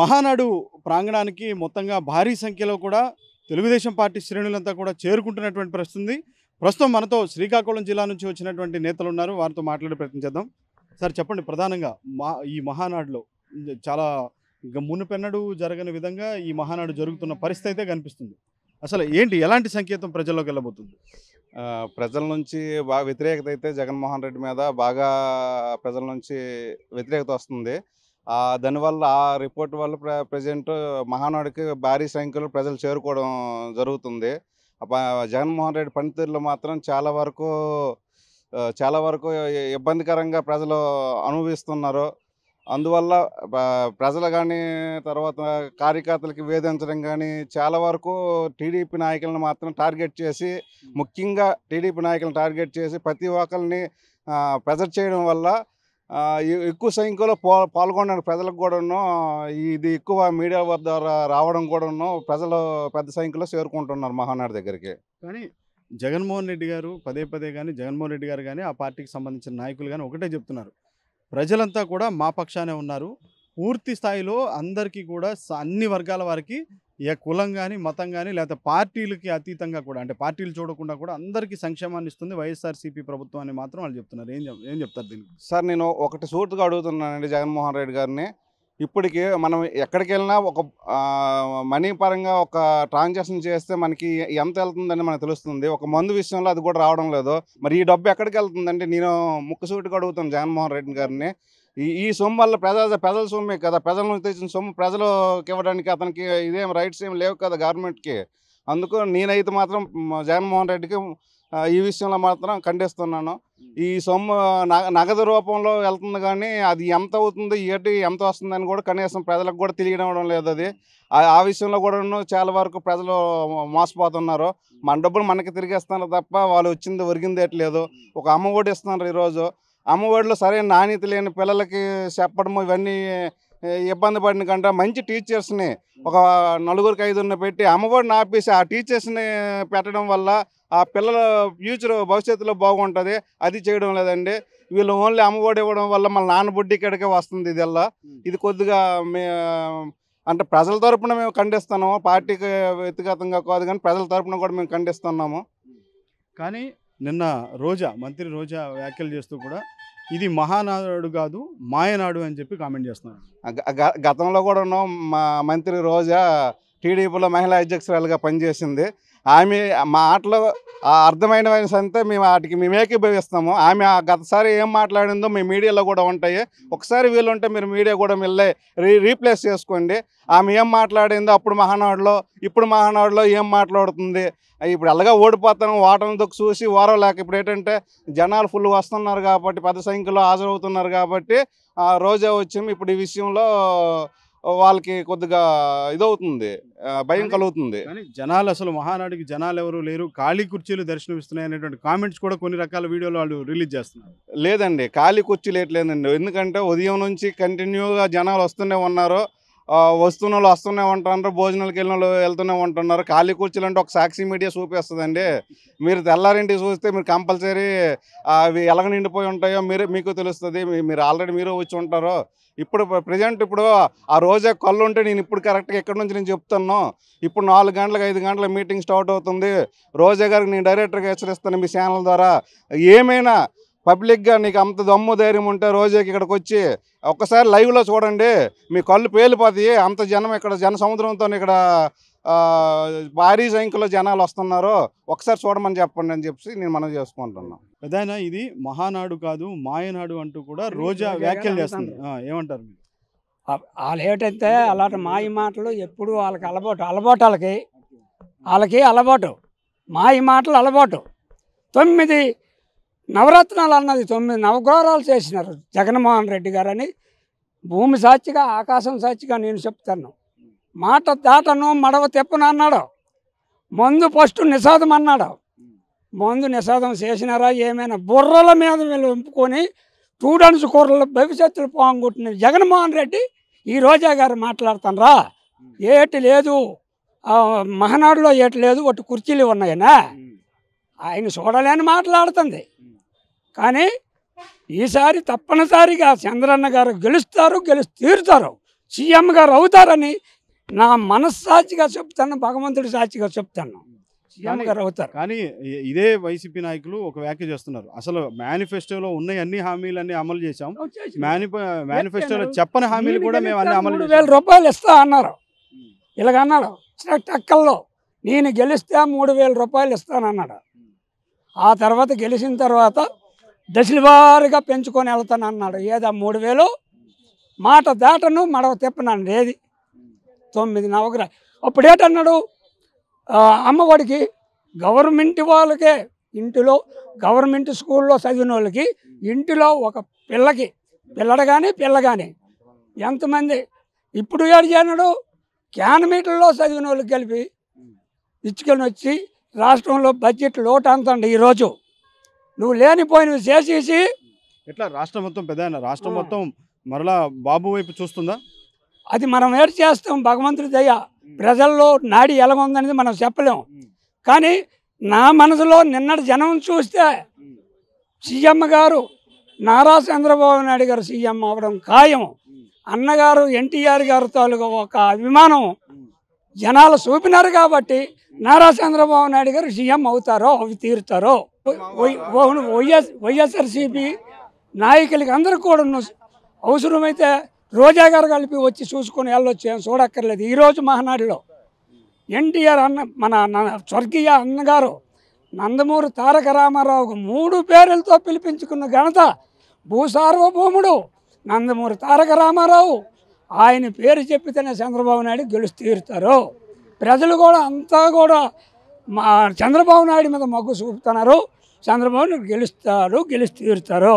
మహానాడు ప్రాంగణానికి మొత్తంగా భారీ సంఖ్యలో కూడా తెలుగుదేశం పార్టీ శ్రేణులంతా కూడా చేరుకుంటున్నటువంటి ఉంది ప్రస్తుతం మనతో శ్రీకాకుళం జిల్లా నుంచి వచ్చినటువంటి నేతలు ఉన్నారు వారితో మాట్లాడే ప్రయత్నం చేద్దాం సార్ చెప్పండి ప్రధానంగా మా ఈ మహానాడులో చాలా మునుపెన్నడు జరగని విధంగా ఈ మహానాడు జరుగుతున్న పరిస్థితి అయితే కనిపిస్తుంది అసలు ఏంటి ఎలాంటి సంకేతం ప్రజల్లోకి వెళ్ళబోతుంది ప్రజల నుంచి బాగా వ్యతిరేకత అయితే జగన్మోహన్ రెడ్డి మీద బాగా ప్రజల నుంచి వ్యతిరేకత వస్తుంది దానివల్ల ఆ రిపోర్ట్ వల్ల ప్ర ప్రజెంట్ మహానాడుకి భారీ సంఖ్యలో ప్రజలు చేరుకోవడం జరుగుతుంది జగన్మోహన్ రెడ్డి పనితీరులో మాత్రం చాలా వరకు చాలా వరకు ఇబ్బందికరంగా ప్రజలు అనుభవిస్తున్నారు అందువల్ల ప్రజలు కానీ తర్వాత కార్యకర్తలకి వేధించడం కానీ చాలా వరకు టీడీపీ నాయకులను మాత్రం టార్గెట్ చేసి ముఖ్యంగా టీడీపీ నాయకులను టార్గెట్ చేసి ప్రతి ఒక్కరిని ప్రెజర్ చేయడం వల్ల ఎక్కువ సంఖ్యలో పాల్గొన్న ప్రజలకు కూడాను ఇది ఎక్కువ మీడియా ద్వారా రావడం కూడాను ప్రజలు పెద్ద సంఖ్యలో చేరుకుంటున్నారు మహానాడు దగ్గరికి కానీ జగన్మోహన్ రెడ్డి గారు పదే పదే కానీ జగన్మోహన్ రెడ్డి గారు కానీ ఆ పార్టీకి సంబంధించిన నాయకులు కానీ ఒకటే చెప్తున్నారు ప్రజలంతా కూడా మా పక్షానే ఉన్నారు పూర్తి స్థాయిలో అందరికీ కూడా అన్ని వర్గాల వారికి ఏ కులం కానీ మతం కానీ లేకపోతే పార్టీలకి అతీతంగా కూడా అంటే పార్టీలు చూడకుండా కూడా అందరికీ సంక్షేమాన్ని ఇస్తుంది వైఎస్ఆర్సీపీ ప్రభుత్వం అని మాత్రం వాళ్ళు చెప్తున్నారు ఏం ఏం చెప్తారు దీనికి సార్ నేను ఒకటి సూటుగా అడుగుతున్నానండి జగన్మోహన్ రెడ్డి గారిని ఇప్పటికే మనం ఎక్కడికి వెళ్ళినా ఒక మనీ పరంగా ఒక ట్రాన్సాక్షన్ చేస్తే మనకి ఎంత వెళ్తుందని మనకు తెలుస్తుంది ఒక మందు విషయంలో అది కూడా రావడం లేదు మరి ఈ డబ్బు ఎక్కడికి వెళ్తుందంటే నేను ముక్కసూటిగా అడుగుతాను జగన్మోహన్ రెడ్డి గారిని ఈ ఈ సొమ్ము వల్ల ప్రజల ప్రజల సొమ్మే కదా ప్రజల నుంచి తెచ్చిన సొమ్ము ప్రజలకు ఇవ్వడానికి అతనికి ఇదేం రైట్స్ ఏం లేవు కదా గవర్నమెంట్కి అందుకు నేనైతే మాత్రం జగన్మోహన్ రెడ్డికి ఈ విషయంలో మాత్రం ఖండిస్తున్నాను ఈ సొమ్ము నగదు రూపంలో వెళ్తుంది కానీ అది ఎంత అవుతుంది ఏటి ఎంత వస్తుందని కూడా కనీసం ప్రజలకు కూడా తెలియడం లేదు అది ఆ విషయంలో కూడా చాలా వరకు ప్రజలు మోసపోతున్నారు మన డబ్బులు మనకి తిరిగేస్తున్నారు తప్ప వాళ్ళు వచ్చింది ఏట్లేదు ఒక అమ్మ ఇస్తున్నారు ఈరోజు అమ్మఒడిలో సరైన నాణ్యత లేని పిల్లలకి చెప్పడం ఇవన్నీ ఇబ్బంది పడిన కంట మంచి టీచర్స్ని ఒక నలుగురికి ఐదున్న పెట్టి అమ్మఒడిని ఆపేసి ఆ టీచర్స్ని పెట్టడం వల్ల ఆ పిల్లల ఫ్యూచర్ భవిష్యత్తులో బాగుంటుంది అది చేయడం లేదండి వీళ్ళు ఓన్లీ అమ్మఒడి ఇవ్వడం వల్ల మన నాన్న బుడ్డి ఇక్కడికే వస్తుంది ఇదిలా ఇది కొద్దిగా మే అంటే ప్రజల తరపున మేము ఖండిస్తున్నాము పార్టీకి వ్యక్తిగతంగా కాదు కానీ ప్రజల తరపున కూడా మేము ఖండిస్తున్నాము కానీ నిన్న రోజా మంత్రి రోజా వ్యాఖ్యలు చేస్తూ కూడా ఇది మహానాడు కాదు మాయనాడు అని చెప్పి కామెంట్ చేస్తున్నారు గతంలో కూడా ఉన్నాం మా మంత్రి రోజా టీడీపీలో మహిళా అధ్యక్షురాలుగా పనిచేసింది ఆమె మా ఆటలో అర్థమైన అంతా మేము వాటికి మేము ఏకీభవిస్తాము ఆమె గతసారి ఏం మాట్లాడిందో మీ మీడియాలో కూడా ఉంటాయి ఒకసారి వీలుంటే మీరు మీడియా కూడా మిల్లే రీ రీప్లేస్ చేసుకోండి ఆమె ఏం మాట్లాడిందో అప్పుడు మహానాడులో ఇప్పుడు మహానాడులో ఏం మాట్లాడుతుంది ఇప్పుడు ఎలాగ ఓడిపోతాను దొక్కు చూసి ఓరో లేక ఇప్పుడు ఏంటంటే జనాలు ఫుల్ వస్తున్నారు కాబట్టి పెద్ద సంఖ్యలో హాజరవుతున్నారు కాబట్టి రోజా వచ్చి ఇప్పుడు ఈ విషయంలో వాళ్ళకి కొద్దిగా ఇదవుతుంది భయం కలుగుతుంది కానీ జనాలు అసలు మహానాడికి జనాలు ఎవరు లేరు ఖాళీ కుర్చీలు దర్శనమిస్తున్నాయి అనేటువంటి కామెంట్స్ కూడా కొన్ని రకాల వీడియోలు వాళ్ళు రిలీజ్ చేస్తున్నారు లేదండి ఖాళీ కుర్చీలు ఎట్లేదండి ఎందుకంటే ఉదయం నుంచి కంటిన్యూగా జనాలు వస్తూనే ఉన్నారు వస్తున్న వాళ్ళు వస్తూనే ఉంటున్నారు భోజనాలకు వెళ్ళిన వాళ్ళు వెళ్తూనే ఉంటున్నారు ఖాళీ కూర్చులు అంటే ఒక సాక్షి మీడియా చూపిస్తుందండి మీరు తెల్లారింటి చూస్తే మీరు కంపల్సరీ అవి ఎలాగ నిండిపోయి ఉంటాయో మీరే మీకు తెలుస్తుంది మీరు ఆల్రెడీ మీరు వచ్చి ఉంటారు ఇప్పుడు ప్రజెంట్ ఇప్పుడు ఆ రోజే కళ్ళు ఉంటే నేను ఇప్పుడు కరెక్ట్గా ఎక్కడి నుంచి నేను చెప్తాను ఇప్పుడు నాలుగు గంటలకు ఐదు గంటల మీటింగ్ స్టార్ట్ అవుతుంది రోజే గారికి నేను డైరెక్టర్గా హెచ్చరిస్తాను మీ ఛానల్ ద్వారా ఏమైనా పబ్లిక్గా నీకు అంత దమ్ము ధైర్యం ఉంటే రోజుకి ఇక్కడికి వచ్చి ఒక్కసారి లైవ్లో చూడండి మీ కళ్ళు పేలిపోతాయి అంత జనం ఇక్కడ జన సముద్రంతో ఇక్కడ భారీ సంఖ్యలో జనాలు వస్తున్నారు ఒకసారి చూడమని చెప్పండి అని చెప్పి నేను మనం చేసుకుంటున్నాం ఏదైనా ఇది మహానాడు కాదు మాయనాడు అంటూ కూడా రోజా వ్యాఖ్యలు చేస్తుంది ఏమంటారు వాళ్ళు ఏటైతే అలాంటి మాయ మాటలు ఎప్పుడు వాళ్ళకి అలవాటు అలవాటు వాళ్ళకి వాళ్ళకి అలవాటు మాయ మాటలు అలవాటు తొమ్మిది నవరత్నాలు అన్నది తొమ్మిది నవగోరాలు చేసినారు జగన్మోహన్ రెడ్డి గారని భూమి సాక్షిగా ఆకాశం సాక్షిగా నేను చెప్తాను మాట దాటను మడవ తెప్పను అన్నాడు మందు ఫస్ట్ నిషాదం అన్నాడు మందు నిషాదం చేసినారా ఏమైనా బుర్రల మీద వీళ్ళు ఉంపుకొని స్టూడెంట్స్ కూరలు భవిష్యత్తులు పోగొట్టిన జగన్మోహన్ రెడ్డి ఈ రోజా గారు మాట్లాడుతానరా ఏటి లేదు మహనాడులో ఏటి లేదు ఒకటి కుర్చీలు ఉన్నాయనా ఆయన చూడలేని మాట్లాడుతుంది కానీ ఈసారి తప్పనిసరిగా చంద్రన్న గారు గెలుస్తారు గెలిచి తీరుతారు సీఎం గారు అవుతారని నా మనస్సాక్షిగా చెప్తాను భగవంతుడి సాక్షిగా చెప్తాను సీఎం గారు అవుతారు కానీ ఇదే వైసీపీ నాయకులు ఒక వ్యాఖ్య చేస్తున్నారు అసలు మేనిఫెస్టోలో ఉన్న అన్ని హామీలన్నీ అమలు చేశాం మేనిఫెస్టోలో చెప్పని హామీలు కూడా మేము అన్ని అమలు వేల రూపాయలు ఇస్తా అన్నారు ఇలాగన్నాడు టక్కల్లో నేను గెలిస్తే మూడు వేల రూపాయలు ఇస్తానన్నాడు ఆ తర్వాత గెలిచిన తర్వాత దశలవారుగా పెంచుకొని వెళ్తాను అన్నాడు ఏదో మూడు వేలు మాట దాటను మడవ తిప్పనన్ను ఏది తొమ్మిది నవగ్రహ అప్పుడు ఏటన్నాడు అమ్మఒడికి గవర్నమెంట్ వాళ్ళకే ఇంటిలో గవర్నమెంట్ స్కూల్లో చదివిన వాళ్ళకి ఇంటిలో ఒక పిల్లకి పిల్లడు కానీ పిల్ల కానీ ఎంతమంది ఇప్పుడు క్యాన్ క్యానమీటర్లో చదివిన వాళ్ళకి కలిపి ఇచ్చుకొని వచ్చి రాష్ట్రంలో బడ్జెట్ లోటు అంతండి ఈరోజు నువ్వు నువ్వు చేసేసి ఎట్లా రాష్ట్రం మొత్తం పెద్ద రాష్ట్రం మొత్తం మరలా బాబు వైపు చూస్తుందా అది మనం ఏడు చేస్తాం భగవంతుడి దయ ప్రజల్లో నాడి ఎలా ఉందనేది మనం చెప్పలేం కానీ నా మనసులో నిన్నటి జనం చూస్తే సీఎం గారు నారా చంద్రబాబు నాయుడు గారు సీఎం అవడం ఖాయం అన్నగారు ఎన్టీఆర్ గారు తాలూకా ఒక అభిమానం జనాలు చూపినారు కాబట్టి నారా చంద్రబాబు నాయుడు గారు సీఎం అవుతారో అవి తీరుతారో వైఎస్ వైఎస్ఆర్సీపీ నాయకులకి అందరికి కూడా అవసరమైతే రోజా గారు కలిపి వచ్చి చూసుకొని వెళ్ళొచ్చు చూడక్కర్లేదు ఈరోజు మహానాడులో ఎన్టీఆర్ అన్న మన స్వర్గీయ అన్నగారు నందమూరి తారక రామారావు మూడు పేర్లతో పిలిపించుకున్న ఘనత భూసార్వభౌముడు నందమూరి తారక రామారావు ఆయన పేరు చెప్పితేనే చంద్రబాబు నాయుడు గెలుస్తీరుతారు ప్రజలు కూడా అంతా కూడా మా చంద్రబాబు నాయుడు మీద మొగ్గు చూపుతున్నారు చంద్రబాబు గెలుస్తారు గెలిచి తీరుతారు